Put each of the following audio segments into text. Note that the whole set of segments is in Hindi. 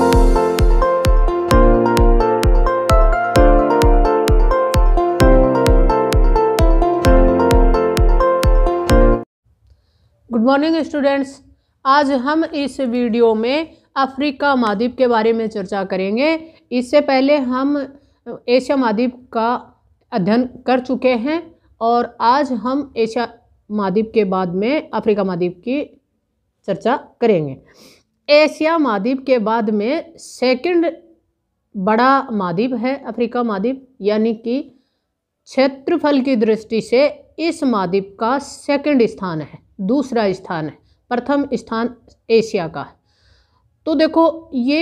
गुड मॉर्निंग स्टूडेंट्स आज हम इस वीडियो में अफ्रीका महाद्वीप के बारे में चर्चा करेंगे इससे पहले हम एशिया महाद्वीप का अध्ययन कर चुके हैं और आज हम एशिया महाद्वीप के बाद में अफ्रीका महाद्वीप की चर्चा करेंगे एशिया महाद्वीप के बाद में सेकंड बड़ा महाद्वीप है अफ्रीका महाद्वीप यानी कि क्षेत्रफल की दृष्टि से इस महाद्वीप का सेकंड स्थान है दूसरा स्थान है प्रथम स्थान एशिया का है तो देखो ये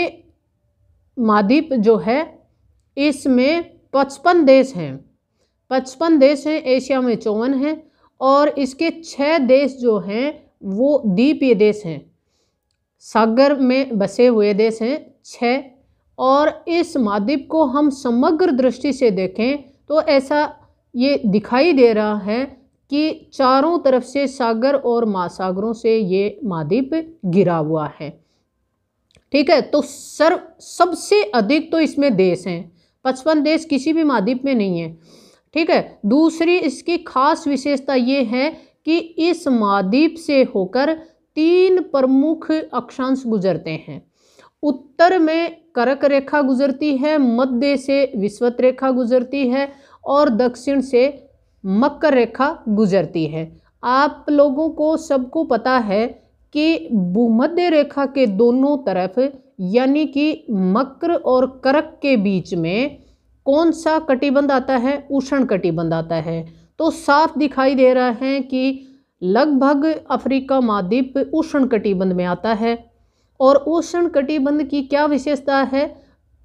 महाद्वीप जो है इसमें पचपन देश हैं पचपन देश हैं एशिया में चौवन हैं और इसके छः देश जो हैं वो द्वीपीय देश हैं सागर में बसे हुए देश हैं छः और इस महाद्वीप को हम समग्र दृष्टि से देखें तो ऐसा ये दिखाई दे रहा है कि चारों तरफ से सागर और महासागरों से ये महाद्वीप गिरा हुआ है ठीक है तो सर्व सबसे अधिक तो इसमें देश हैं पचपन देश किसी भी महाद्वीप में नहीं है ठीक है दूसरी इसकी खास विशेषता ये है कि इस महाद्वीप से होकर तीन प्रमुख अक्षांश गुजरते हैं उत्तर में करक रेखा गुजरती है मध्य से विश्वत रेखा गुजरती है और दक्षिण से मकर रेखा गुजरती है आप लोगों को सबको पता है कि भूमध्य रेखा के दोनों तरफ यानी कि मकर और करक के बीच में कौन सा कटिबंध आता है उष्ण कटिबंध आता है तो साफ दिखाई दे रहा है कि लगभग अफ्रीका महाद्वीप उष्ण कटिबंध में आता है और उष्ण कटिबंध की क्या विशेषता है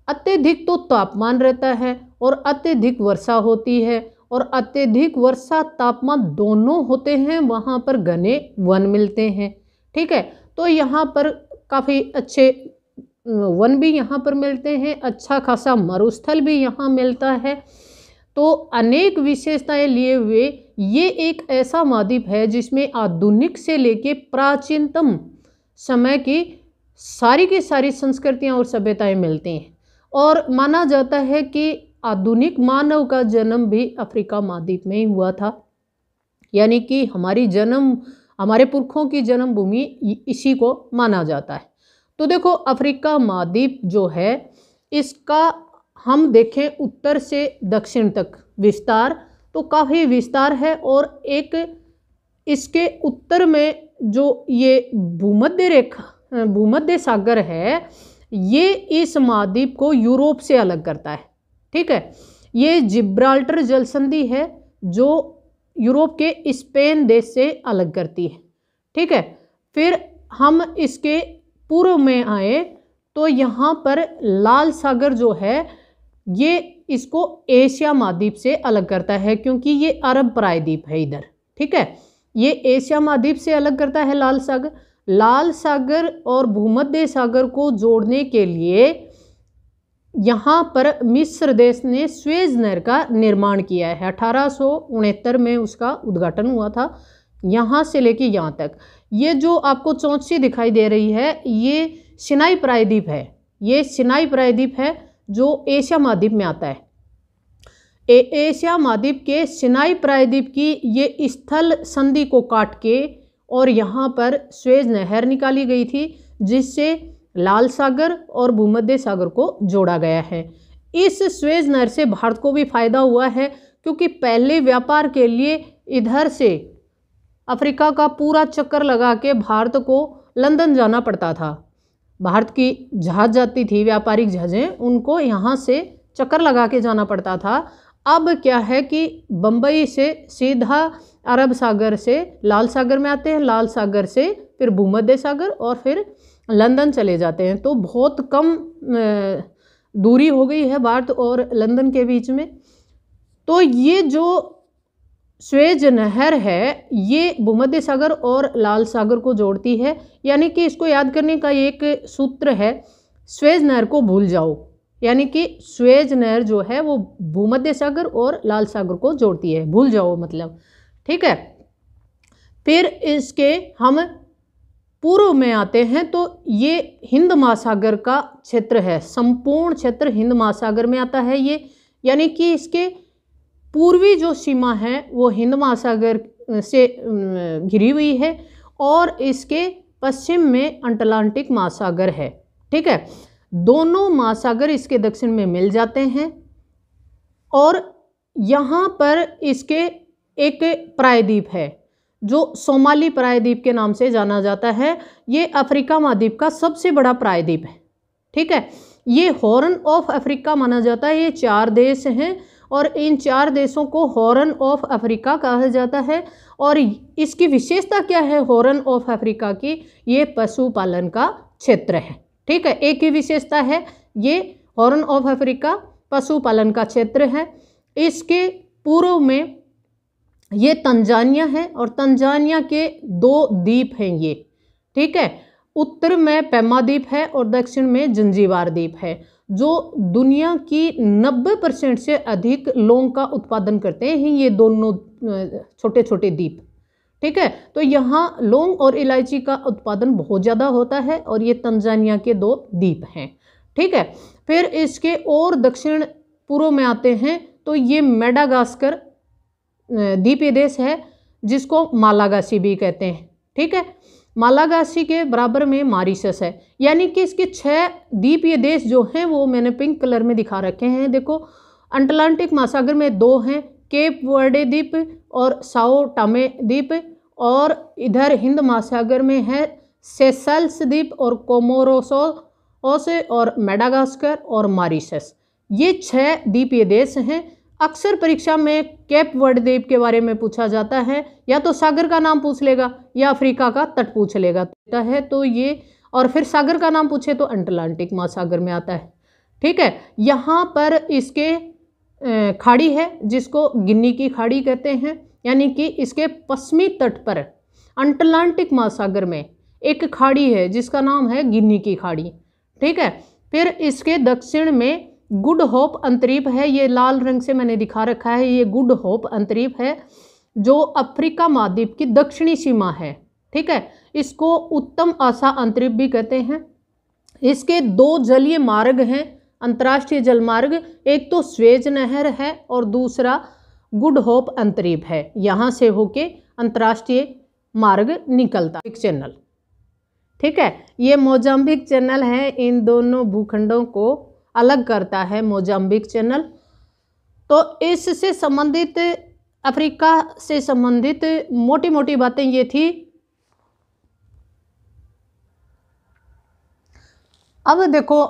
अत्यधिक तो तापमान रहता है और अत्यधिक वर्षा होती है और अत्यधिक वर्षा तापमान दोनों होते हैं वहाँ पर घने वन मिलते हैं ठीक है तो यहाँ पर काफ़ी अच्छे वन भी यहाँ पर मिलते हैं अच्छा खासा मरुस्थल भी यहाँ मिलता है तो अनेक विशेषताएं लिए हुए ये एक ऐसा महाद्वीप है जिसमें आधुनिक से लेके प्राचीनतम समय की सारी की सारी संस्कृतियां और सभ्यताएं मिलती हैं और माना जाता है कि आधुनिक मानव का जन्म भी अफ्रीका महाद्वीप में ही हुआ था यानी कि हमारी जन्म हमारे पुरखों की जन्मभूमि इसी को माना जाता है तो देखो अफ्रीका महाद्वीप जो है इसका हम देखें उत्तर से दक्षिण तक विस्तार तो काफ़ी विस्तार है और एक इसके उत्तर में जो ये भूमध्य रेखा भूमध्य सागर है ये इस महाद्वीप को यूरोप से अलग करता है ठीक है ये जिब्राल्टर जलसंधि है जो यूरोप के स्पेन देश से अलग करती है ठीक है फिर हम इसके पूर्व में आए तो यहाँ पर लाल सागर जो है ये इसको एशिया महाद्वीप से अलग करता है क्योंकि ये अरब प्रायद्वीप है इधर ठीक है ये एशिया महाद्वीप से अलग करता है लाल सागर लाल सागर और भूमध्य सागर को जोड़ने के लिए यहाँ पर मिस्र देश ने स्वेज नहर का निर्माण किया है अठारह में उसका उद्घाटन हुआ था यहाँ से लेके यहाँ तक ये जो आपको चौंसी दिखाई दे रही है ये सिनाई प्रायद्वीप है ये सिनाई प्रायद्वीप है जो एशिया महाद्वीप में आता है ए एशिया महाद्वीप के सिनाई प्रायद्वीप की ये स्थल संधि को काट के और यहाँ पर स्वेज नहर निकाली गई थी जिससे लाल सागर और भूमध्य सागर को जोड़ा गया है इस स्वेज नहर से भारत को भी फायदा हुआ है क्योंकि पहले व्यापार के लिए इधर से अफ्रीका का पूरा चक्कर लगा के भारत को लंदन जाना पड़ता था भारत की जहाज जाती थी व्यापारिक जहाज़ें उनको यहाँ से चक्कर लगा के जाना पड़ता था अब क्या है कि बम्बई से सीधा अरब सागर से लाल सागर में आते हैं लाल सागर से फिर भूमध्य सागर और फिर लंदन चले जाते हैं तो बहुत कम दूरी हो गई है भारत और लंदन के बीच में तो ये जो स्वेज नहर है ये भूमध्य सागर और लाल सागर को जोड़ती है यानी कि इसको याद करने का एक सूत्र है स्वेज नहर को भूल जाओ यानी कि स्वेज नहर जो है वो भूमध्य सागर और लाल सागर को जोड़ती है भूल जाओ मतलब ठीक है फिर इसके हम पूर्व में आते हैं तो ये हिंद महासागर का क्षेत्र है संपूर्ण क्षेत्र हिंद महासागर में आता है ये यानी कि इसके पूर्वी जो सीमा है वो हिंद महासागर से घिरी हुई है और इसके पश्चिम में अंटलांटिक महासागर है ठीक है दोनों महासागर इसके दक्षिण में मिल जाते हैं और यहाँ पर इसके एक प्रायद्वीप है जो सोमाली प्रायद्वीप के नाम से जाना जाता है ये अफ्रीका महाद्वीप का सबसे बड़ा प्रायद्वीप है ठीक है ये हॉर्न ऑफ अफ्रीका माना जाता है ये चार देश हैं और इन चार देशों को हॉर्न ऑफ अफ्रीका कहा जाता है और इसकी विशेषता क्या है हॉर्न ऑफ अफ्रीका की ये पशुपालन का क्षेत्र है ठीक है एक ही विशेषता है ये हॉर्न ऑफ अफ्रीका पशुपालन का क्षेत्र है इसके पूर्व में ये तंजानिया है और तंजानिया के दो द्वीप हैं ये ठीक है उत्तर में पैमाद्वीप है और दक्षिण में जंजीवार द्वीप है जो दुनिया की 90 परसेंट से अधिक लोंग का उत्पादन करते हैं ये दोनों छोटे छोटे द्वीप ठीक है तो यहाँ लोंग और इलायची का उत्पादन बहुत ज़्यादा होता है और ये तंजानिया के दो द्वीप हैं ठीक है फिर इसके और दक्षिण पूर्व में आते हैं तो ये मेडागास्कर द्वीपीय देश है जिसको मालागासी भी कहते हैं ठीक है मालागासी के बराबर में मारिसस है यानी कि इसके छः द्वीप ये देश जो हैं वो मैंने पिंक कलर में दिखा रखे हैं देखो अंटलांटिक महासागर में दो हैं केप वर्डे द्वीप और साओ टामे द्वीप और इधर हिंद महासागर में है सेसल्स द्वीप और कोमोरोसो और मेडागास्कर और मारिसस ये छः द्वीपीय देश हैं अक्सर परीक्षा में कैप द्वीप के बारे में पूछा जाता है या तो सागर का नाम पूछ लेगा या अफ्रीका का तट पूछ लेगा तो है तो ये और फिर सागर का नाम पूछे तो अंटलांटिक महासागर में आता है ठीक है यहाँ पर इसके खाड़ी है जिसको गिन्नी की खाड़ी कहते हैं यानी कि इसके पश्चिमी तट पर अंटलांटिक महासागर में एक खाड़ी है जिसका नाम है गिन्नी की खाड़ी ठीक है फिर इसके दक्षिण में गुड होप अंतरीप है ये लाल रंग से मैंने दिखा रखा है ये गुड होप अंतरीप है जो अफ्रीका महाद्वीप की दक्षिणी सीमा है ठीक है इसको उत्तम आशा अंतरीप भी कहते हैं इसके दो जलीय मार्ग हैं अंतर्राष्ट्रीय जलमार्ग एक तो स्वेज नहर है और दूसरा गुड होप अंतरीप है यहाँ से होके अंतर्राष्ट्रीय मार्ग निकलता एक चैनल ठीक है ये मोजाम्बिक चैनल है इन दोनों भूखंडों को अलग करता है मोजाम्बिक चैनल तो इससे संबंधित अफ्रीका से संबंधित मोटी मोटी बातें ये थी अब देखो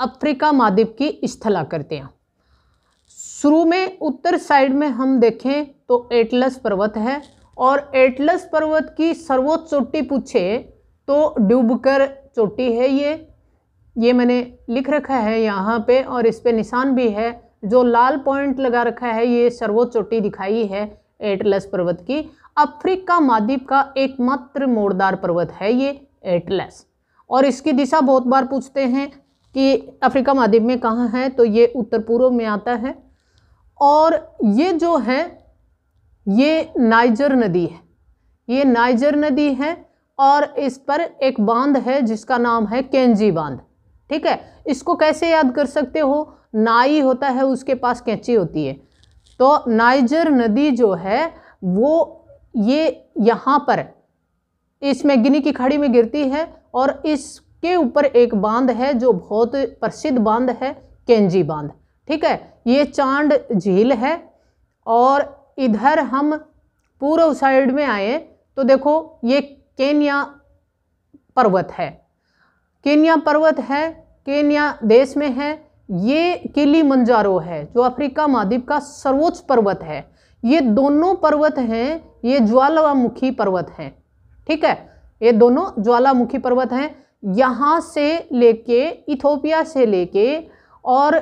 अफ्रीका महाद्वीप की स्थलाकृतियाँ शुरू में उत्तर साइड में हम देखें तो एटलस पर्वत है और एटलस पर्वत की सर्वोच्च चोटी पूछे तो डूबकर चोटी है ये ये मैंने लिख रखा है यहाँ पे और इस पर निशान भी है जो लाल पॉइंट लगा रखा है ये सर्वोच्च चोटी दिखाई है एटलस पर्वत की अफ्रीका महाद्वीप का एकमात्र मोड़दार पर्वत है ये एटलस और इसकी दिशा बहुत बार पूछते हैं कि अफ्रीका महाद्वीप में कहाँ है तो ये उत्तर पूर्व में आता है और ये जो है ये नाइजर नदी है ये नाइजर नदी है और इस पर एक बांध है जिसका नाम है केंजी बांध ठीक है इसको कैसे याद कर सकते हो नाई होता है उसके पास कैंची होती है तो नाइजर नदी जो है वो ये यहाँ पर इस मैगनी की खाड़ी में गिरती है और इसके ऊपर एक बांध है जो बहुत प्रसिद्ध बांध है केंजी बांध ठीक है ये चांद झील है और इधर हम पूर्व साइड में आए तो देखो ये केन्या पर्वत है केन्या पर्वत है केन्या देश में है ये केली मंजारो है जो अफ्रीका महाद्वीप का सर्वोच्च पर्वत है ये दोनों पर्वत हैं ये ज्वालामुखी पर्वत हैं ठीक है ये दोनों ज्वालामुखी पर्वत हैं यहाँ से लेके इथोपिया से लेके और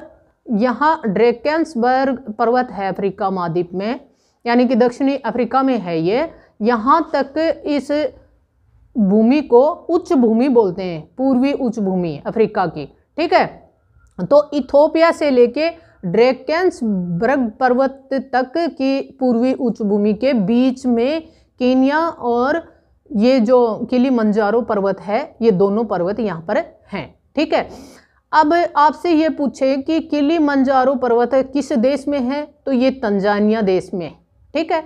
यहाँ ड्रेकेंसबर्ग पर्वत है अफ्रीका महाद्वीप में यानी कि दक्षिणी अफ्रीका में है ये यहाँ तक इस भूमि को उच्च भूमि बोलते हैं पूर्वी उच्च भूमि अफ्रीका की ठीक है तो इथोपिया से लेके ब्रग पर्वत तक की पूर्वी उच्च भूमि के बीच में केनिया और ये जो किली मंजारो पर्वत है ये दोनों पर्वत यहाँ पर हैं ठीक है अब आपसे ये पूछे कि किली मंजारो पर्वत किस देश में है तो ये तंजानिया देश में ठीक है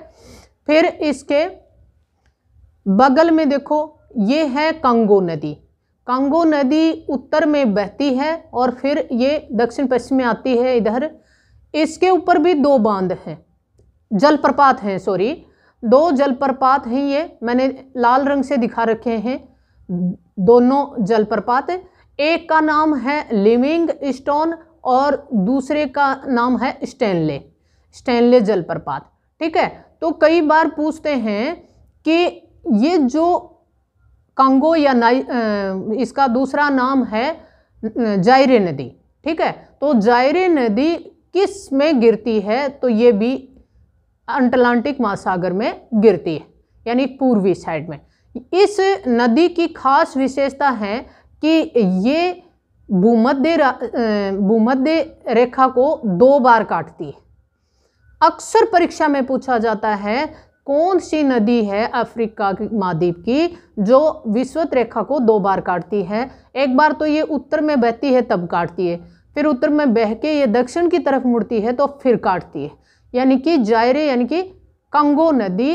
फिर इसके बगल में देखो ये है कंगो नदी कंगो नदी उत्तर में बहती है और फिर ये दक्षिण पश्चिम में आती है इधर इसके ऊपर भी दो बांध हैं जलप्रपात हैं सॉरी दो जलप्रपात हैं ये मैंने लाल रंग से दिखा रखे हैं दोनों जलप्रपात एक का नाम है लिविंग स्टोन और दूसरे का नाम है स्टेनले स्टेनले जलप्रपात ठीक है तो कई बार पूछते हैं कि ये जो कांगो या इसका दूसरा नाम है जायरे नदी ठीक है तो जायरे नदी किस में गिरती है तो ये भी अंटलांटिक महासागर में गिरती है यानी पूर्वी साइड में इस नदी की खास विशेषता है कि ये भूमध्य भूमध्य रेखा को दो बार काटती है अक्सर परीक्षा में पूछा जाता है कौन सी नदी है अफ्रीका की महाद्वीप की जो विश्वत रेखा को दो बार काटती है एक बार तो ये उत्तर में बहती है तब काटती है फिर उत्तर में बह के ये दक्षिण की तरफ मुड़ती है तो फिर काटती है यानी कि जायरे यानी कि कंगो नदी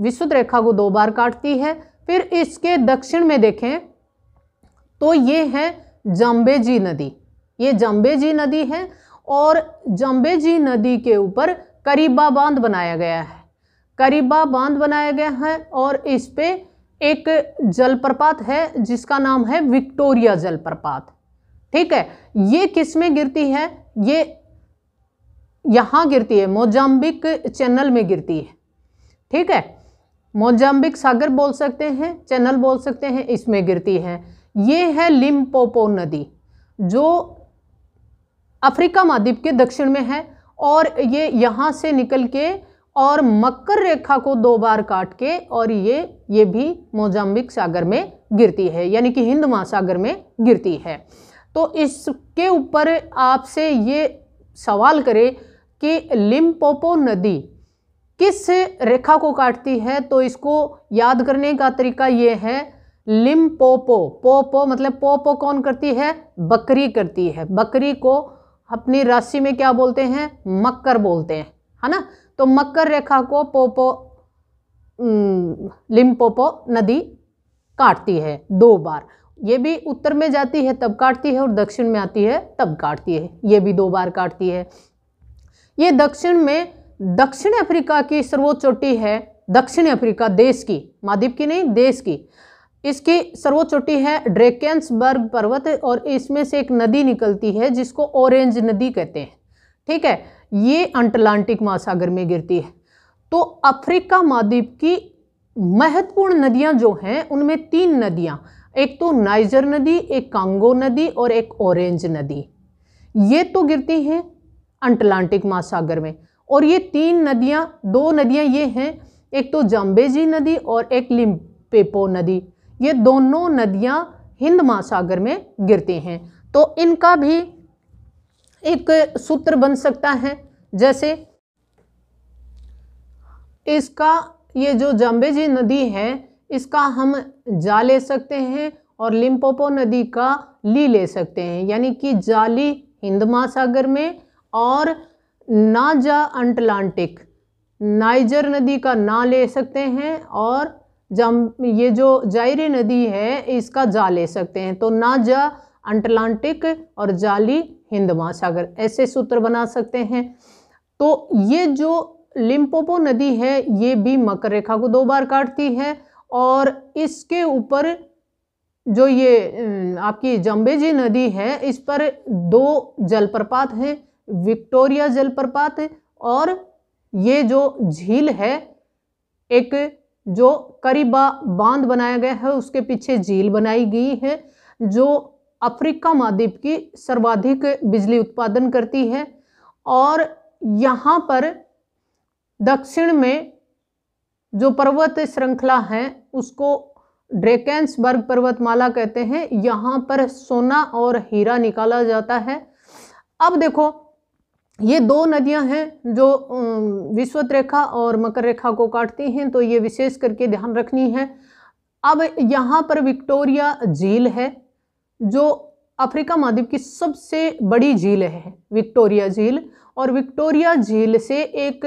विश्वत रेखा को दो बार काटती है फिर इसके दक्षिण में देखें तो ये है जम्बेजी नदी ये जम्बेजी नदी है और जम्बेजी नदी के ऊपर करीबा बांध बनाया गया है करीबा बांध बनाया गया है और इस पे एक जलप्रपात है जिसका नाम है विक्टोरिया जलप्रपात ठीक है ये किस में गिरती है ये यहाँ गिरती है मोजाम्बिक चैनल में गिरती है ठीक है मोजाम्बिक सागर बोल सकते हैं चैनल बोल सकते हैं इसमें गिरती है ये है लिम्पोपो नदी जो अफ्रीका महाद्वीप के दक्षिण में है और ये यहाँ से निकल के और मकर रेखा को दो बार काट के और ये ये भी मोजाम्बिक सागर में गिरती है यानी कि हिंद महासागर में गिरती है तो इसके ऊपर आपसे ये सवाल करें कि लिम्पोपो नदी किस रेखा को काटती है तो इसको याद करने का तरीका ये है लिम्पोपो पोपो मतलब पोपो कौन करती है बकरी करती है बकरी को अपनी राशि में क्या बोलते हैं मकर बोलते हैं है ना तो मकर रेखा को पोपो लिम्पोपो नदी काटती है दो बार ये भी उत्तर में जाती है तब काटती है और दक्षिण में आती है तब काटती है ये भी दो बार काटती है ये दक्षिण में दक्षिण अफ्रीका की सर्वोच्च चोटी है दक्षिण अफ्रीका देश की महाद्वीप की नहीं देश की इसकी सर्वोच्च चोटी है ड्रेकेंसबर्ग पर्वत और इसमें से एक नदी निकलती है जिसको ऑरेंज नदी कहते हैं ठीक है ये अंटलांटिक महासागर में गिरती है तो अफ्रीका महाद्वीप की महत्वपूर्ण नदियाँ जो हैं उनमें तीन नदियाँ एक तो नाइजर नदी एक कांगो नदी और एक ऑरेंज नदी ये तो गिरती हैं अंटलांटिक महासागर में और ये तीन नदियाँ दो नदियाँ ये हैं एक तो जाम्बेजी नदी और एक लिम्पेपो नदी ये दोनों नदियाँ हिंद महासागर में गिरती हैं तो इनका भी एक सूत्र बन सकता है जैसे इसका ये जो जाम्बेजी नदी है इसका हम जा ले सकते हैं और लिम्पोपो नदी का ली ले सकते हैं यानी कि जाली हिंद महासागर में और नाजा अंटलांटिक नाइजर नदी का ना ले सकते हैं और जम ये जो जायरी नदी है इसका जा ले सकते हैं तो नाजा अंटलांटिक और जाली हिंद महासागर ऐसे सूत्र बना सकते हैं तो ये जो लिम्पोपो नदी है ये भी मकर रेखा को दो बार काटती है और इसके ऊपर जो ये आपकी जम्बेजी नदी है इस पर दो जलप्रपात हैं विक्टोरिया जलप्रपात और ये जो झील है एक जो करीबा बांध बनाया गया है उसके पीछे झील बनाई गई है जो अफ्रीका महाद्वीप की सर्वाधिक बिजली उत्पादन करती है और यहाँ पर दक्षिण में जो पर्वत श्रृंखला है उसको ड्रेकेंसबर्ग पर्वतमाला कहते हैं यहाँ पर सोना और हीरा निकाला जाता है अब देखो ये दो नदियां हैं जो विश्वत रेखा और मकर रेखा को काटती हैं तो ये विशेष करके ध्यान रखनी है अब यहाँ पर विक्टोरिया झील है जो अफ्रीका महाद्वीप की सबसे बड़ी झील है विक्टोरिया झील और विक्टोरिया झील से एक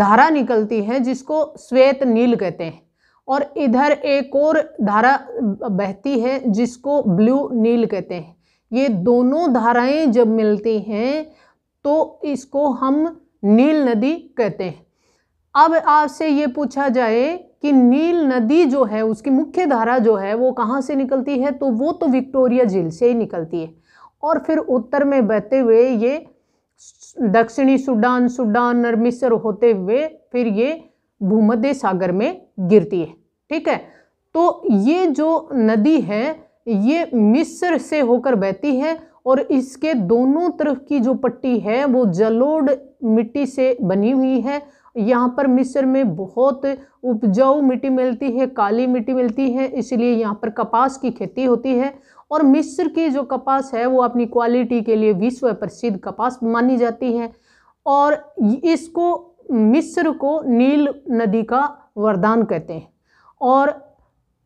धारा निकलती है जिसको श्वेत नील कहते हैं और इधर एक और धारा बहती है जिसको ब्लू नील कहते हैं ये दोनों धाराएं जब मिलती हैं तो इसको हम नील नदी कहते हैं अब आपसे ये पूछा जाए कि नील नदी जो है उसकी मुख्य धारा जो है वो कहाँ से निकलती है तो वो तो विक्टोरिया झील से ही निकलती है और फिर उत्तर में बहते हुए ये दक्षिणी सूडान सुडान नरमिसर होते हुए फिर ये भूमध्य सागर में गिरती है ठीक है तो ये जो नदी है ये मिस्र से होकर बहती है और इसके दोनों तरफ की जो पट्टी है वो जलोड मिट्टी से बनी हुई है यहाँ पर मिस्र में बहुत उपजाऊ मिट्टी मिलती है काली मिट्टी मिलती है इसलिए यहाँ पर कपास की खेती होती है और मिस्र की जो कपास है वो अपनी क्वालिटी के लिए विश्व प्रसिद्ध कपास मानी जाती है और इसको मिस्र को नील नदी का वरदान कहते हैं और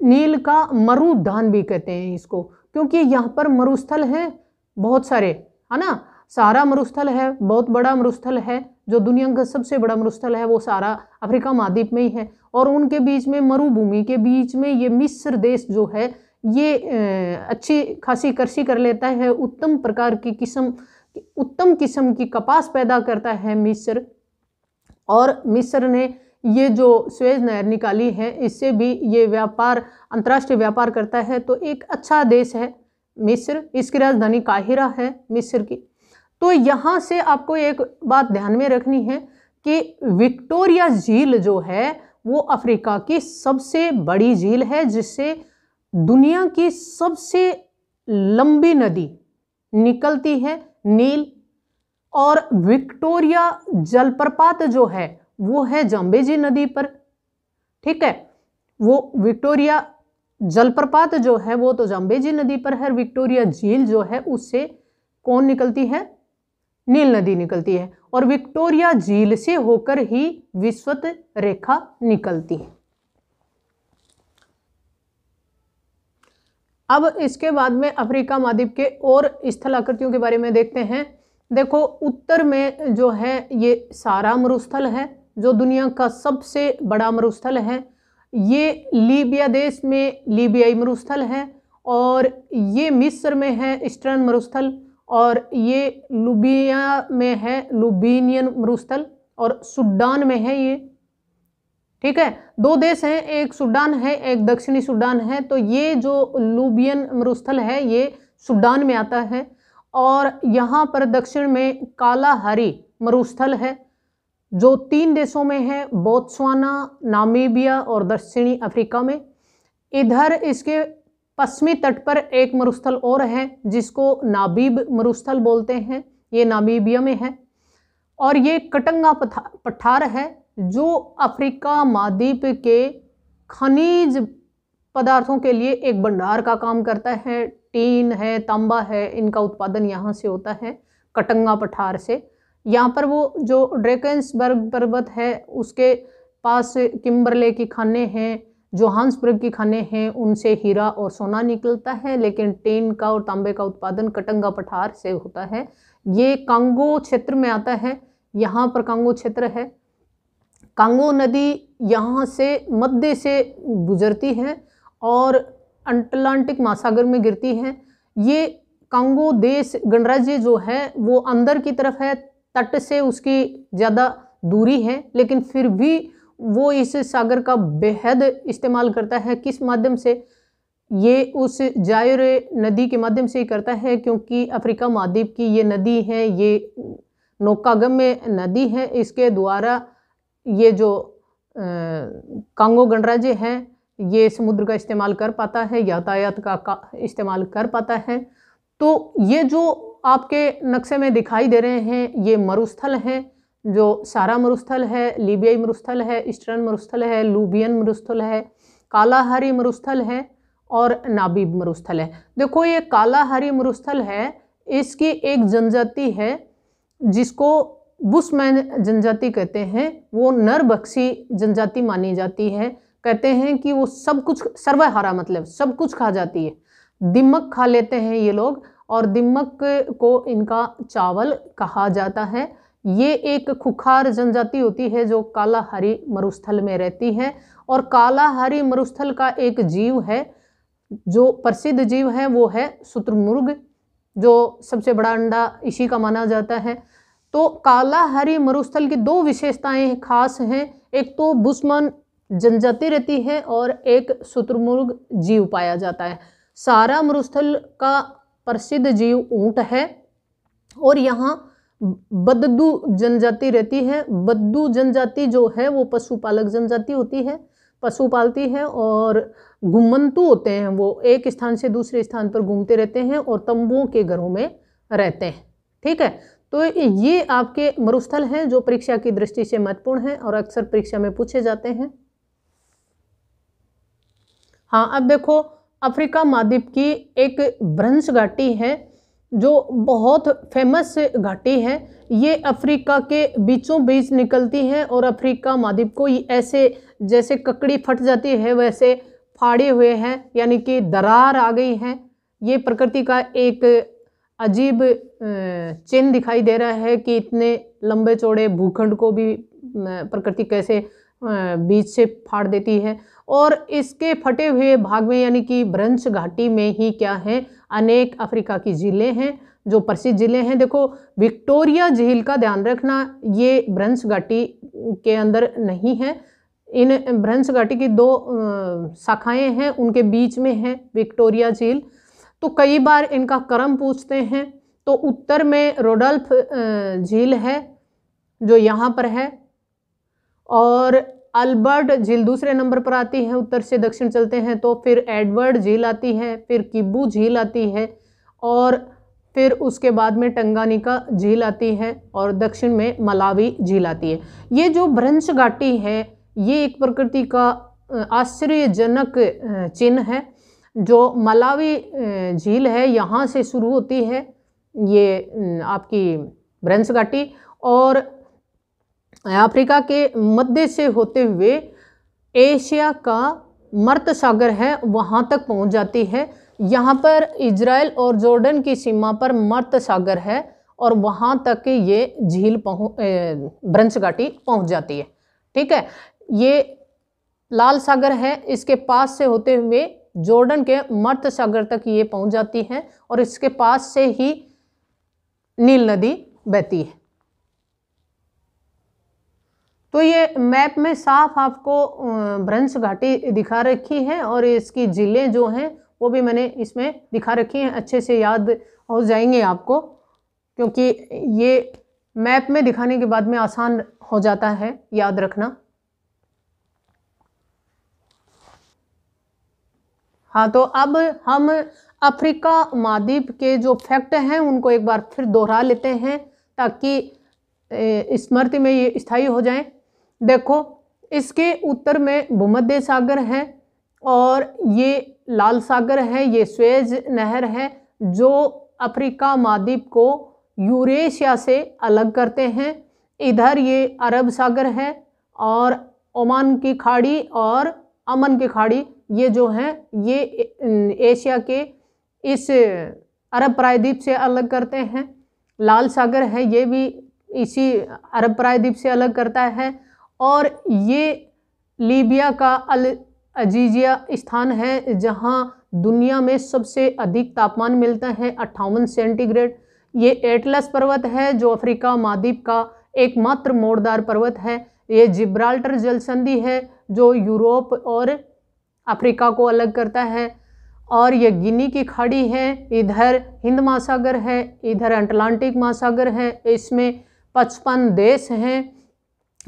नील का मरुधान भी कहते हैं इसको क्योंकि यहाँ पर मरुस्थल हैं बहुत सारे है ना सारा मरुस्थल है बहुत बड़ा मरुस्थल है जो दुनिया का सबसे बड़ा मरुस्थल है वो सारा अफ्रीका महाद्वीप में ही है और उनके बीच में मरुभूमि के बीच में ये मिस्र देश जो है ये अच्छी खासी कृषि कर लेता है उत्तम प्रकार की किस्म उत्तम किस्म की कपास पैदा करता है मिस्र और मिस्र ने ये जो स्वेज नहर निकाली है इससे भी ये व्यापार अंतर्राष्ट्रीय व्यापार करता है तो एक अच्छा देश है मिस्र इसकी राजधानी काहिरा है मिस्र की तो यहाँ से आपको एक बात ध्यान में रखनी है कि विक्टोरिया झील जो है वो अफ्रीका की सबसे बड़ी झील है जिससे दुनिया की सबसे लंबी नदी निकलती है नील और विक्टोरिया जलप्रपात जो है वो है जाम्बेजी नदी पर ठीक है वो विक्टोरिया जलप्रपात जो है वो तो जाम्बेजी नदी पर है विक्टोरिया झील जो है उससे कौन निकलती है नील नदी निकलती है और विक्टोरिया झील से होकर ही विश्वत रेखा निकलती है अब इसके बाद में अफ्रीका महाद्वीप के और स्थल आकृतियों के बारे में देखते हैं देखो उत्तर में जो है ये सारा मरुस्थल है जो दुनिया का सबसे बड़ा मरुस्थल है ये लीबिया देश में लीबियाई मरुस्थल है और ये मिस्र में है स्टर्न मरुस्थल और ये लुबिया में है लुबिनियन मरुस्थल और सूडान में है ये ठीक है दो देश हैं एक सूडान है एक दक्षिणी सूडान है तो ये जो लुबियन मरुस्थल है ये सूडान में आता है और यहाँ पर दक्षिण में कालाहारी मरुस्थल है जो तीन देशों में है बोत्सवाना नामीबिया और दक्षिणी अफ्रीका में इधर इसके पश्चिमी तट पर एक मरुस्थल और है जिसको नाबीब मरुस्थल बोलते हैं ये नाबीबिया में है और ये कटंगा पठार है जो अफ्रीका महाद्वीप के खनिज पदार्थों के लिए एक भंडार का काम करता है टीन है तांबा है इनका उत्पादन यहाँ से होता है कटंगा पठार से यहाँ पर वो जो ड्रेकेंसबर्ग पर्वत है उसके पास किम्बरले की खाने हैं जो जोहान्सबर्ग की खाने हैं उनसे हीरा और सोना निकलता है लेकिन टेन का और तांबे का उत्पादन कटंगा पठार से होता है ये कांगो क्षेत्र में आता है यहाँ पर कांगो क्षेत्र है कांगो नदी यहाँ से मध्य से गुजरती है और अटलांटिक महासागर में गिरती है ये कांगो देश गणराज्य जो है वो अंदर की तरफ है तट से उसकी ज़्यादा दूरी है लेकिन फिर भी वो इस सागर का बेहद इस्तेमाल करता है किस माध्यम से ये उस जायर नदी के माध्यम से ही करता है क्योंकि अफ्रीका महाद्वीप की ये नदी है ये नौकागम्य नदी है इसके द्वारा ये जो आ, कांगो गणराज्य है ये समुद्र का इस्तेमाल कर पाता है यातायात का, का इस्तेमाल कर पाता है तो ये जो आपके नक्शे में दिखाई दे रहे हैं ये मरुस्थल हैं जो सारा मरुस्थल है लीबियाई मरुस्थल है ईस्टर्न मरुस्थल है लूबियन मरुस्थल है कालाहारी मरुस्थल है और नाबीब मरुस्थल है देखो ये कालाहारी मरुस्थल है इसकी एक जनजाति है जिसको बुशमैन जनजाति कहते हैं वो नरबक्सी जनजाति मानी जाती है कहते हैं कि वो सब कुछ सर्वहारा मतलब सब कुछ खा जाती है दिमक खा लेते हैं ये लोग और दिमक को इनका चावल कहा जाता है ये एक खुखार जनजाति होती है जो कालाहारी मरुस्थल में रहती है और कालाहारी मरुस्थल का एक जीव है जो प्रसिद्ध जीव है वो है शुत्रमुर्ग जो सबसे बड़ा अंडा इसी का माना जाता है तो कालाहारी मरुस्थल की दो विशेषताएं खास हैं एक तो बुस्मान जनजाति रहती है और एक शत्रुमुर्ग जीव पाया जाता है सारा मरुस्थल का प्रसिद्ध जीव ऊँट है और यहाँ बद्दू जनजाति रहती है बद्दू जनजाति जो है वो पशुपालक जनजाति होती है पशु पालती है और घुमंतु होते हैं वो एक स्थान से दूसरे स्थान पर घूमते रहते हैं और तंबुओं के घरों में रहते हैं ठीक है तो ये आपके मरुस्थल हैं जो परीक्षा की दृष्टि से महत्वपूर्ण हैं और अक्सर परीक्षा में पूछे जाते हैं हाँ अब देखो अफ्रीका महाद्वीप की एक भ्रंश घाटी है जो बहुत फेमस घाटी है ये अफ्रीका के बीचों बीच निकलती है और अफ्रीका महाद्वीप को ऐसे जैसे ककड़ी फट जाती है वैसे फाड़े हुए हैं यानी कि दरार आ गई है ये प्रकृति का एक अजीब चिन्ह दिखाई दे रहा है कि इतने लंबे चौड़े भूखंड को भी प्रकृति कैसे बीच से फाड़ देती है और इसके फटे हुए भाग में यानी कि ब्रंच घाटी में ही क्या है अनेक अफ्रीका की झीलें हैं जो प्रसिद्ध ज़िले हैं देखो विक्टोरिया झील का ध्यान रखना ये ब्रंच घाटी के अंदर नहीं है इन भ्रंश घाटी की दो शाखाएं हैं उनके बीच में है विक्टोरिया झील तो कई बार इनका क्रम पूछते हैं तो उत्तर में रोडल्फ झील है जो यहाँ पर है और अल्बर्ट झील दूसरे नंबर पर आती है उत्तर से दक्षिण चलते हैं तो फिर एडवर्ड झील आती है फिर किब्बू झील आती है और फिर उसके बाद में टंगानिका झील आती है और दक्षिण में मलावी झील आती है ये जो भ्रंश घाटी है ये एक प्रकृति का आश्चर्यजनक चिन्ह है जो मलावी झील है यहाँ से शुरू होती है ये आपकी भ्रंश घाटी और अफ्रीका के मध्य से होते हुए एशिया का मर्त सागर है वहाँ तक पहुँच जाती है यहाँ पर इजराइल और जॉर्डन की सीमा पर मर्त सागर है और वहाँ तक ये झील पहुँ ब्रंश घाटी पहुँच जाती है ठीक है ये लाल सागर है इसके पास से होते हुए जॉर्डन के मर्त सागर तक ये पहुँच जाती है और इसके पास से ही नील नदी बहती है तो ये मैप में साफ आपको भ्रंश घाटी दिखा रखी है और इसकी ज़िले जो हैं वो भी मैंने इसमें दिखा रखी हैं अच्छे से याद हो जाएंगे आपको क्योंकि ये मैप में दिखाने के बाद में आसान हो जाता है याद रखना हाँ तो अब हम अफ्रीका महाद्वीप के जो फैक्ट हैं उनको एक बार फिर दोहरा लेते हैं ताकि स्मृति में ये स्थायी हो जाएं देखो इसके उत्तर में भूमध्य सागर है और ये लाल सागर है ये स्वेज नहर है जो अफ्रीका महाद्वीप को यूरेशिया से अलग करते हैं इधर ये अरब सागर है और ओमान की खाड़ी और अमन की खाड़ी ये जो हैं ये एशिया के इस अरब प्रायद्वीप से अलग करते हैं लाल सागर है ये भी इसी अरब प्रायद्वीप से अलग करता है और ये लीबिया का अल अजीजिया स्थान है जहाँ दुनिया में सबसे अधिक तापमान मिलता है अट्ठावन सेंटीग्रेड ये एटलस पर्वत है जो अफ्रीका महाद्वीप का एकमात्र मोड़दार पर्वत है ये जिब्राल्टर जलसंधि है जो यूरोप और अफ्रीका को अलग करता है और ये गिनी की खाड़ी है इधर हिंद महासागर है इधर अटलांटिक महासागर है इसमें पचपन देश हैं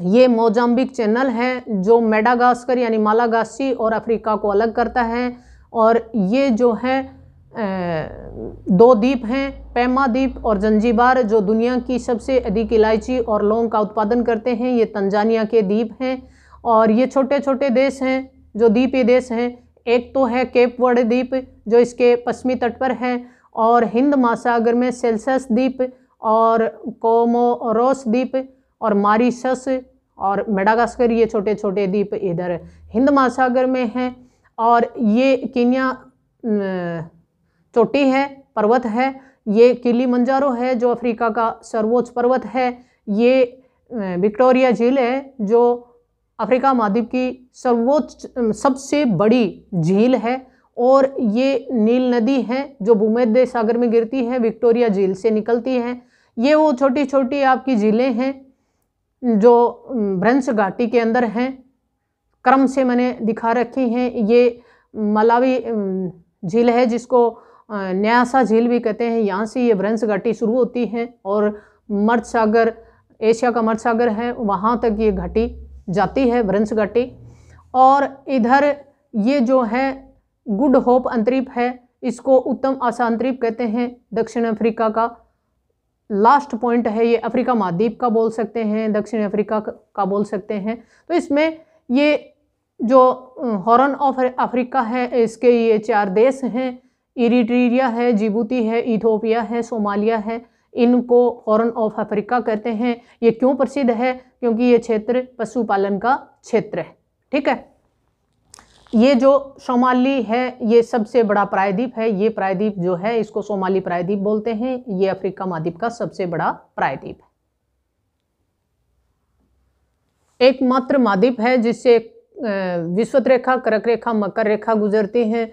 ये मोजाम्बिक चैनल है जो मेडागास्कर यानी मालागासी और अफ्रीका को अलग करता है और ये जो है दो द्वीप हैं पैमा द्वीप और जंजीबार जो दुनिया की सबसे अधिक इलायची और लौंग का उत्पादन करते हैं ये तंजानिया के द्वीप हैं और ये छोटे छोटे देश हैं जो ये देश हैं एक तो है केप वर्ड द्वीप जो इसके पश्चिमी तट पर है और हिंद महासागर में सेल्सस द्वीप और कोमोरोस द्वीप और मारीसस और मेडागास्कर ये छोटे छोटे द्वीप इधर हिंद महासागर में हैं और ये किनिया चोटी है पर्वत है ये किली मंजारो है जो अफ्रीका का सर्वोच्च पर्वत है ये विक्टोरिया झील है जो अफ्रीका महाद्वीप की सर्वोच्च सबसे बड़ी झील है और ये नील नदी है जो भूमध्य सागर में गिरती है विक्टोरिया झील से निकलती है ये वो छोटी छोटी आपकी झीलें हैं जो भ्रंश घाटी के अंदर हैं क्रम से मैंने दिखा रखी हैं ये मलावी झील है जिसको न्यासा झील भी कहते हैं यहाँ से ये भ्रंश घाटी शुरू होती है और मर्द सागर एशिया का मर्द सागर है वहाँ तक ये घाटी जाती है भ्रंश घाटी और इधर ये जो है गुड होप अंतरिप है इसको उत्तम आशा अंतरिप कहते हैं दक्षिण अफ्रीका का लास्ट पॉइंट है ये अफ्रीका महाद्वीप का बोल सकते हैं दक्षिण अफ्रीका का बोल सकते हैं तो इसमें ये जो हॉर्न ऑफ अफ्रीका है इसके ये चार देश हैं इरीटीरिया है जिबूती है इथोपिया है सोमालिया है इनको हॉर्न ऑफ अफ्रीका कहते हैं ये क्यों प्रसिद्ध है क्योंकि ये क्षेत्र पशुपालन का क्षेत्र है ठीक है ये जो सोमाली है ये सबसे बड़ा प्रायद्वीप है ये प्रायद्वीप जो है इसको सोमाली प्रायद्वीप बोलते हैं ये अफ्रीका महाद्वीप का सबसे बड़ा प्रायद्वीप है एकमात्र महाद्वीप है जिससे विश्वत रेखा करक रेखा मकर रेखा गुजरती हैं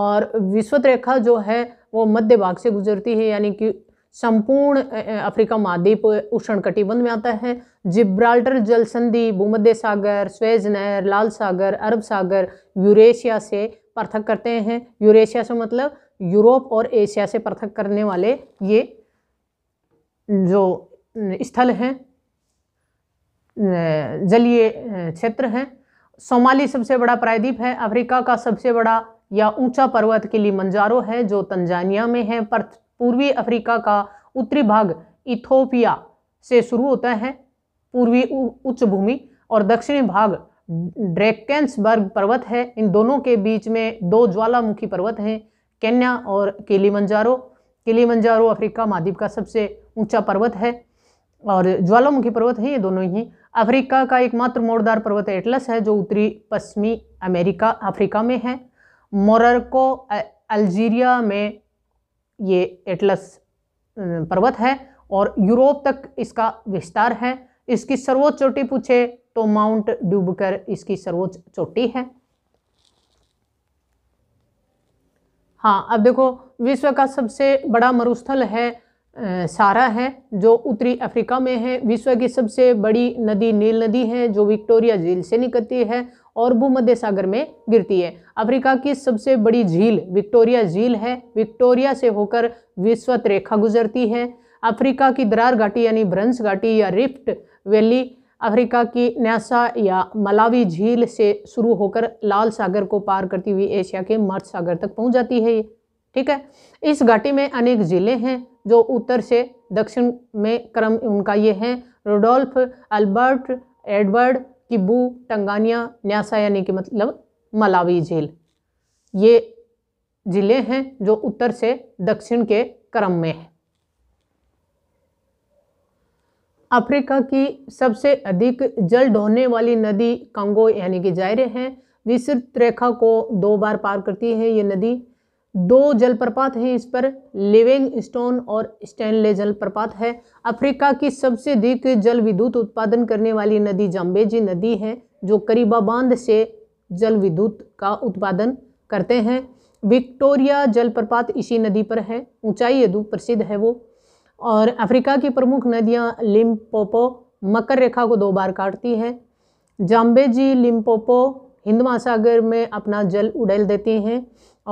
और विश्वत रेखा जो है वो मध्य भाग से गुजरती है यानी कि संपूर्ण अफ्रीका महाद्वीप उष्ण कटिबंध में आता है जिब्राल्टर जल संधि भूमध्य सागर स्वेज नहर लाल सागर अरब सागर यूरेशिया से पृथक करते हैं यूरेशिया से मतलब यूरोप और एशिया से पृथक करने वाले ये जो स्थल हैं जलीय क्षेत्र हैं सोमाली सबसे बड़ा प्रायद्वीप है अफ्रीका का सबसे बड़ा या ऊंचा पर्वत के लिए मंजारो है जो तंजानिया में है पर पूर्वी अफ्रीका का उत्तरी भाग इथोपिया से शुरू होता है पूर्वी उच्च भूमि और दक्षिणी भाग ड्रेकेंसबर्ग पर्वत है इन दोनों के बीच में दो ज्वालामुखी पर्वत हैं केन्या और केलीमंजारो केलीमंजारो अफ्रीका महाद्वीप का सबसे ऊंचा पर्वत है और ज्वालामुखी पर्वत है ये दोनों ही अफ्रीका का एकमात्र मोड़दार पर्वत एटलस है जो उत्तरी पश्चिमी अमेरिका अफ्रीका में है मोरको अल्जीरिया में ये एटलस पर्वत है और यूरोप तक इसका विस्तार है इसकी सर्वोच्च चोटी पूछे तो माउंट डूबकर इसकी सर्वोच्च चोटी है हाँ अब देखो विश्व का सबसे बड़ा मरुस्थल है सारा है जो उत्तरी अफ्रीका में है विश्व की सबसे बड़ी नदी नील नदी है जो विक्टोरिया झील से निकलती है और भूमध्य सागर में गिरती है अफ्रीका की सबसे बड़ी झील विक्टोरिया झील है विक्टोरिया से होकर विश्वत रेखा गुजरती है अफ्रीका की दरार घाटी यानी भ्रंश घाटी या रिफ्ट वैली अफ्रीका की न्यासा या मलावी झील से शुरू होकर लाल सागर को पार करती हुई एशिया के मर्द सागर तक पहुंच जाती है ये ठीक है इस घाटी में अनेक ज़िले हैं जो उत्तर से दक्षिण में क्रम उनका ये हैं Rudolf Albert Edward Kivu Tanganyika Nyasa यानी कि मतलब मलावी झील ये ज़िले हैं जो उत्तर से दक्षिण के क्रम में है अफ्रीका की सबसे अधिक जल ढोने वाली नदी कांगो यानी कि जायरे है विस्तृत रेखा को दो बार पार करती है ये नदी दो जलप्रपात हैं इस पर लिविंग स्टोन और स्टैनले जलप्रपात है अफ्रीका की सबसे अधिक जल विद्युत उत्पादन करने वाली नदी जाम्बेजी नदी है जो करीबा बांध से जल विद्युत का उत्पादन करते हैं विक्टोरिया जलप्रपात इसी नदी पर है ऊंचाई यदु प्रसिद्ध है वो और अफ्रीका की प्रमुख नदियाँ लिम्पोपो मकर रेखा को दो बार काटती है जाम्बेजी लिम्पोपो हिंद महासागर में अपना जल उड़ेल देती हैं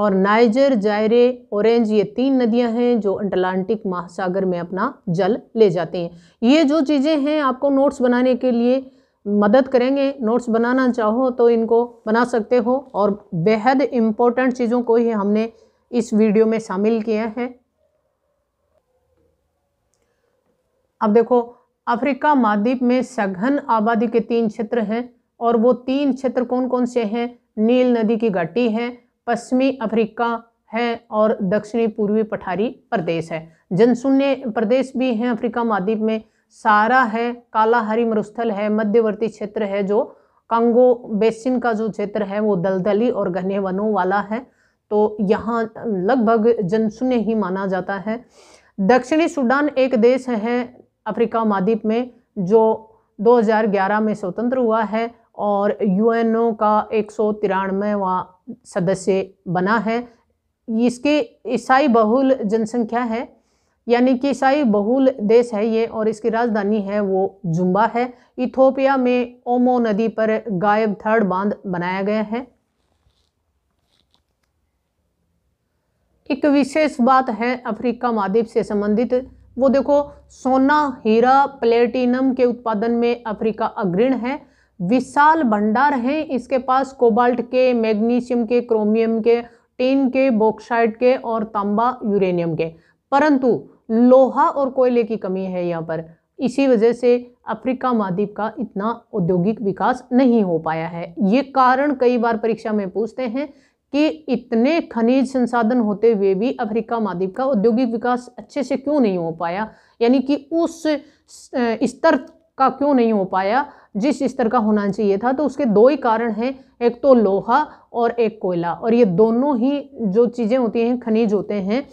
और नाइजर जायरे ऑरेंज ये तीन नदियां हैं जो अटलांटिक महासागर में अपना जल ले जाती हैं ये जो चीज़ें हैं आपको नोट्स बनाने के लिए मदद करेंगे नोट्स बनाना चाहो तो इनको बना सकते हो और बेहद इम्पोर्टेंट चीज़ों को ही हमने इस वीडियो में शामिल किया है अब देखो अफ्रीका महाद्वीप में सघन आबादी के तीन क्षेत्र हैं और वो तीन क्षेत्र कौन कौन से हैं नील नदी की घाटी है पश्चिमी अफ्रीका है और दक्षिणी पूर्वी पठारी प्रदेश है जनशून्य प्रदेश भी हैं अफ्रीका महाद्वीप में सारा है कालाहारी मरुस्थल है मध्यवर्ती क्षेत्र है जो कांगो बेसिन का जो क्षेत्र है वो दलदली और घने वनों वाला है तो यहाँ लगभग जनशून्य ही माना जाता है दक्षिणी सूडान एक देश है अफ्रीका महाद्वीप में जो 2011 में स्वतंत्र हुआ है और यूएनओ का एक सौ सदस्य बना है इसके ईसाई बहुल जनसंख्या है यानी कि ईसाई बहुल देश है ये और इसकी राजधानी है वो जुम्बा है इथोपिया में ओमो नदी पर गायब थर्ड बांध बनाया गया है एक विशेष बात है अफ्रीका महाद्वीप से संबंधित वो देखो सोना हीरा प्लेटिनम के उत्पादन में अफ्रीका अग्रिण है विशाल भंडार हैं इसके पास कोबाल्ट के मैग्नीशियम के क्रोमियम के टीन के बॉक्साइड के और तांबा यूरेनियम के परंतु लोहा और कोयले की कमी है यहाँ पर इसी वजह से अफ्रीका महाद्वीप का इतना औद्योगिक विकास नहीं हो पाया है ये कारण कई बार परीक्षा में पूछते हैं कि इतने खनिज संसाधन होते हुए भी अफ्रीका महाद्वीप का औद्योगिक विकास अच्छे से क्यों नहीं हो पाया यानी कि उस स्तर का क्यों नहीं हो पाया जिस स्तर का होना चाहिए था तो उसके दो ही कारण हैं एक तो लोहा और एक कोयला और ये दोनों ही जो चीज़ें होती हैं खनिज होते हैं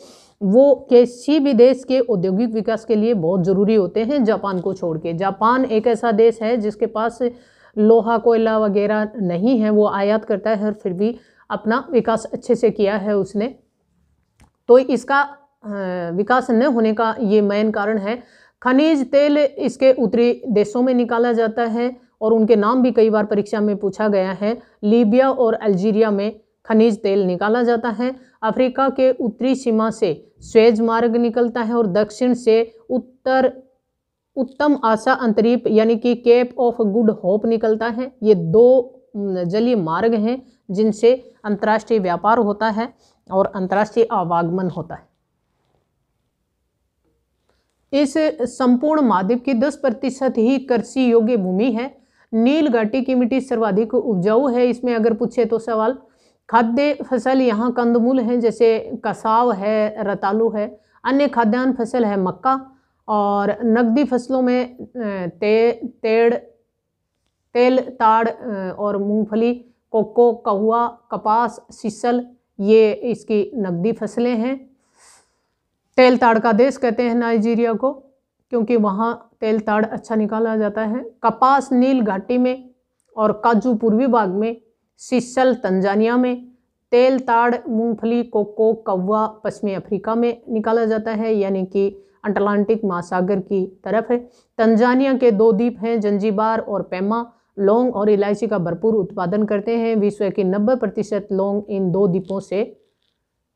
वो किसी भी देश के औद्योगिक विकास के लिए बहुत ज़रूरी होते हैं जापान को छोड़ के जापान एक ऐसा देश है जिसके पास लोहा कोयला वगैरह नहीं है वो आयात करता है और फिर भी अपना विकास अच्छे से किया है उसने तो इसका विकास न होने का ये मेन कारण है खनिज तेल इसके उत्तरी देशों में निकाला जाता है और उनके नाम भी कई बार परीक्षा में पूछा गया है लीबिया और अल्जीरिया में खनिज तेल निकाला जाता है अफ्रीका के उत्तरी सीमा से स्वेज मार्ग निकलता है और दक्षिण से उत्तर उत्तम आशा अंतरीप यानी कि केप ऑफ गुड होप निकलता है ये दो जलीय मार्ग हैं जिनसे अंतर्राष्ट्रीय व्यापार होता है और अंतर्राष्ट्रीय आवागमन होता है इस संपूर्ण महाद्वीप की 10 प्रतिशत ही कृषि योग्य भूमि है नील घाटी की मिट्टी सर्वाधिक उपजाऊ है इसमें अगर पूछे तो सवाल खाद्य फसल यहाँ कंदमूल हैं जैसे कसाव है रतालू है अन्य खाद्यान्न फसल है मक्का और नकदी फसलों में ते तेड़ तेल ताड़ और मूंगफली कोको कौआ कपास सीसल ये इसकी नकदी फसलें हैं तेल ताड़ का देश कहते हैं नाइजीरिया को क्योंकि वहाँ तेल ताड़ अच्छा निकाला जाता है कपास नील घाटी में और काजू पूर्वी भाग में सीसल तंजानिया में तेल ताड़ मूंगफली कोको कौवा पश्चिमी अफ्रीका में निकाला जाता है यानी कि अटलांटिक महासागर की तरफ है तंजानिया के दो द्वीप हैं जंजीबार और पैमा लौंग और इलायची का भरपूर उत्पादन करते हैं विश्व की नब्बे प्रतिशत लौंग इन दो द्वीपों से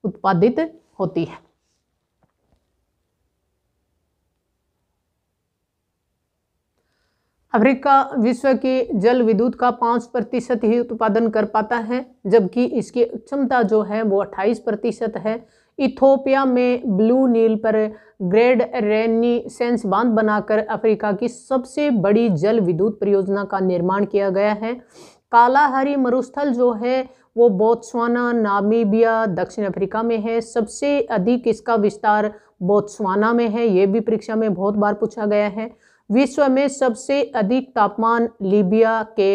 उत्पादित होती है अफ्रीका विश्व की जल विद्युत का पाँच प्रतिशत ही उत्पादन कर पाता है जबकि इसकी क्षमता जो है वो अट्ठाईस प्रतिशत है इथोपिया में ब्लू नील पर ग्रेड रेनी सेंस बांध बनाकर अफ्रीका की सबसे बड़ी जल विद्युत परियोजना का निर्माण किया गया है कालाहारी मरुस्थल जो है वो बोत्सवाना नामीबिया दक्षिण अफ्रीका में है सबसे अधिक इसका विस्तार बोत्सवाना में है ये भी परीक्षा में बहुत बार पूछा गया है विश्व में सबसे अधिक तापमान लीबिया के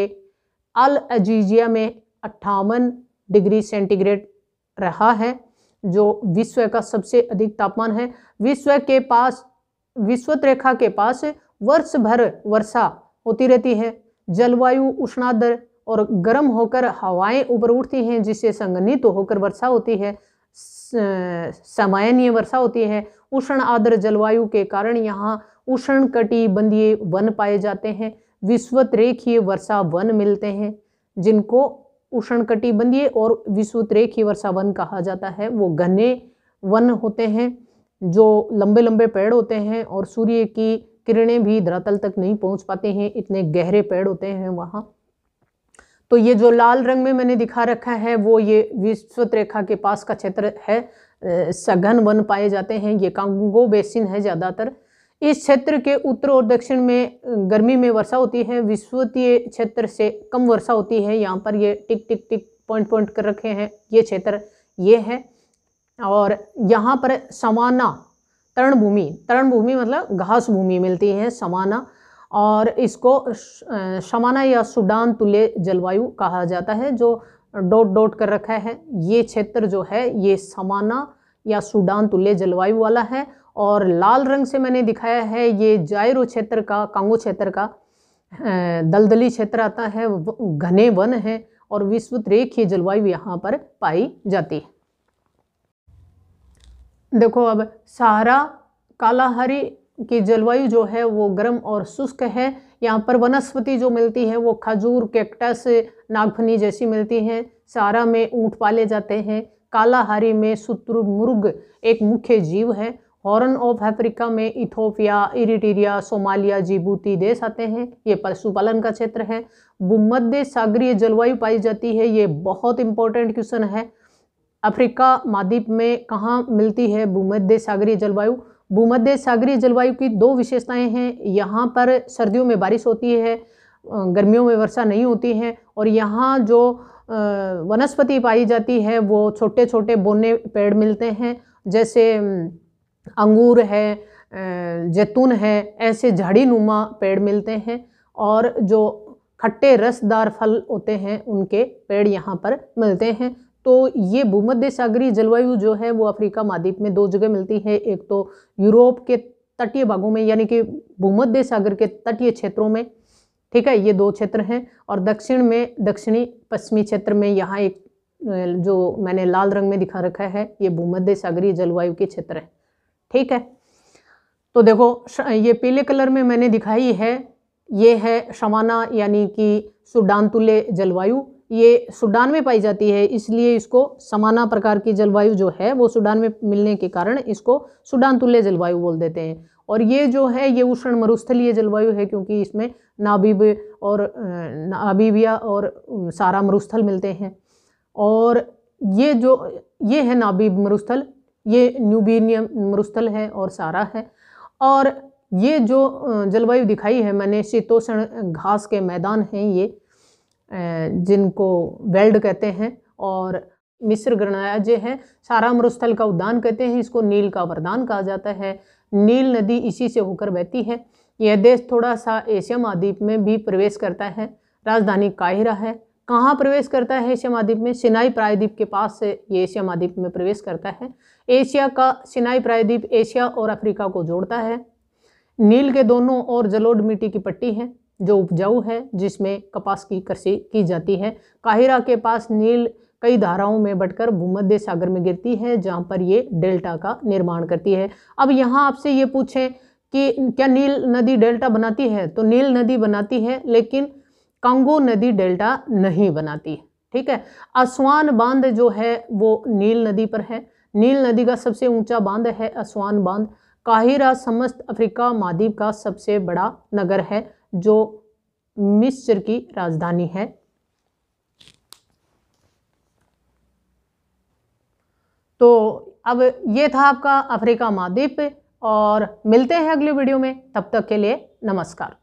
अल अजीजिया में अट्ठावन डिग्री सेंटीग्रेड रहा है जो विश्व का सबसे अधिक तापमान है विश्व के पास विश्वत रेखा के पास वर्ष भर वर्षा होती रहती है जलवायु उष्णादर और गर्म होकर हवाएं ऊपर उठती हैं जिससे संगनित तो होकर वर्षा होती है सामान्य वर्षा होती है उष्ण आदर जलवायु के कारण यहाँ उष्ण कटिबंधीय वन पाए जाते हैं विश्वत रेखीय वर्षा वन मिलते हैं जिनको उष्ण कटिबंधीय और विश्वत रेखी वर्षा वन कहा जाता है वो घने वन होते हैं जो लंबे लंबे पेड़ होते हैं और सूर्य की किरणें भी धरातल तक नहीं पहुंच पाते हैं इतने गहरे पेड़ होते हैं वहाँ तो ये जो लाल रंग में मैंने दिखा रखा है वो ये विश्वत रेखा के पास का क्षेत्र है सघन वन पाए जाते हैं ये कांगो बेसिन है ज़्यादातर इस क्षेत्र के उत्तर और दक्षिण में गर्मी में वर्षा होती है विश्वतीय क्षेत्र से कम वर्षा होती है यहाँ पर ये टिक टिक टिक पॉइंट पॉइंट कर रखे हैं ये क्षेत्र ये है और यहाँ पर समाना तरणभूमि तरणभूमि मतलब घास भूमि मिलती है समाना और इसको समाना या सुडान तुल्य जलवायु कहा जाता है जो डॉट डॉट कर रखा है ये क्षेत्र जो है ये समाना या सुडान तुल्य जलवायु वाला है और लाल रंग से मैंने दिखाया है ये जायरो क्षेत्र का कांगो क्षेत्र का दलदली क्षेत्र आता है घने वन है और विस्तृत रेखीय जलवायु यहाँ पर पाई जाती है देखो अब सहारा कालाहारी की जलवायु जो है वो गर्म और शुष्क है यहाँ पर वनस्पति जो मिलती है वो खजूर कैक्टस नागफनी जैसी मिलती है सहारा में ऊँट पाले जाते हैं कालाहारी में शुतुरमुर्ग एक मुख्य जीव है हॉर्न ऑफ अफ्रीका में इथोपिया इरिटेरिया सोमालिया जिबूती देश आते हैं ये पशुपालन का क्षेत्र है भूमध्य सागरीय जलवायु पाई जाती है ये बहुत इंपॉर्टेंट क्वेश्चन है अफ्रीका महाद्वीप में कहाँ मिलती है भूमध्य सागरीय जलवायु भूमध्य सागरीय जलवायु की दो विशेषताएं हैं यहाँ पर सर्दियों में बारिश होती है गर्मियों में वर्षा नहीं होती है और यहाँ जो वनस्पति पाई जाती है वो छोटे छोटे बोने पेड़ मिलते हैं जैसे अंगूर है जैतून है ऐसे झाड़ी नुमा पेड़ मिलते हैं और जो खट्टे रसदार फल होते हैं उनके पेड़ यहाँ पर मिलते हैं तो ये भूमध्य सागरीय जलवायु जो है वो अफ्रीका महाद्वीप में दो जगह मिलती है एक तो यूरोप के तटीय भागों में यानी कि भूमध्य सागर के तटीय क्षेत्रों में ठीक है ये दो क्षेत्र हैं और दक्षिण में दक्षिणी पश्चिमी क्षेत्र में यहाँ एक जो मैंने लाल रंग में दिखा रखा है ये भूमध्य सागरीय जलवायु के क्षेत्र है ठीक है तो देखो ये पीले कलर में मैंने दिखाई है ये है शमाना यानी कि तुले जलवायु ये सूडान में पाई जाती है इसलिए इसको समाना प्रकार की जलवायु जो है वो सुडान में मिलने के कारण इसको सुडान तुल्य जलवायु बोल देते हैं और ये जो है ये उष्ण मरुस्थलीय जलवायु है क्योंकि इसमें नाबीब और नाबीबिया और सारा मरुस्थल मिलते हैं और ये जो ये है नाबीब मरुस्थल ये न्यूबीनियम मरुस्थल है और सारा है और ये जो जलवायु दिखाई है मैंने शीतोषण घास के मैदान हैं ये जिनको वेल्ड कहते हैं और मिस्र गणराज्य है सारा मरुस्थल का उद्यान कहते हैं इसको नील का वरदान कहा जाता है नील नदी इसी से होकर बहती है यह देश थोड़ा सा एशिया महाद्वीप में भी प्रवेश करता है राजधानी काहिरा है कहाँ प्रवेश करता है एशिया महाद्वीप में सिनाई प्रायद्वीप के पास से ये एशिया महाद्वीप में प्रवेश करता है एशिया का सिनाई प्रायद्वीप एशिया और अफ्रीका को जोड़ता है नील के दोनों और जलोढ़ मिट्टी की पट्टी है जो उपजाऊ है जिसमें कपास की कृषि की जाती है काहिरा के पास नील कई धाराओं में बटकर भूमध्य सागर में गिरती है जहाँ पर ये डेल्टा का निर्माण करती है अब यहाँ आपसे ये पूछें कि क्या नील नदी डेल्टा बनाती है तो नील नदी बनाती है लेकिन कांगो नदी डेल्टा नहीं बनाती ठीक है असवान बांध जो है वो नील नदी पर है नील नदी का सबसे ऊंचा बांध है असवान बांध काहिरा समस्त अफ्रीका महाद्वीप का सबसे बड़ा नगर है जो मिस्र की राजधानी है तो अब ये था आपका अफ्रीका महाद्वीप और मिलते हैं अगले वीडियो में तब तक के लिए नमस्कार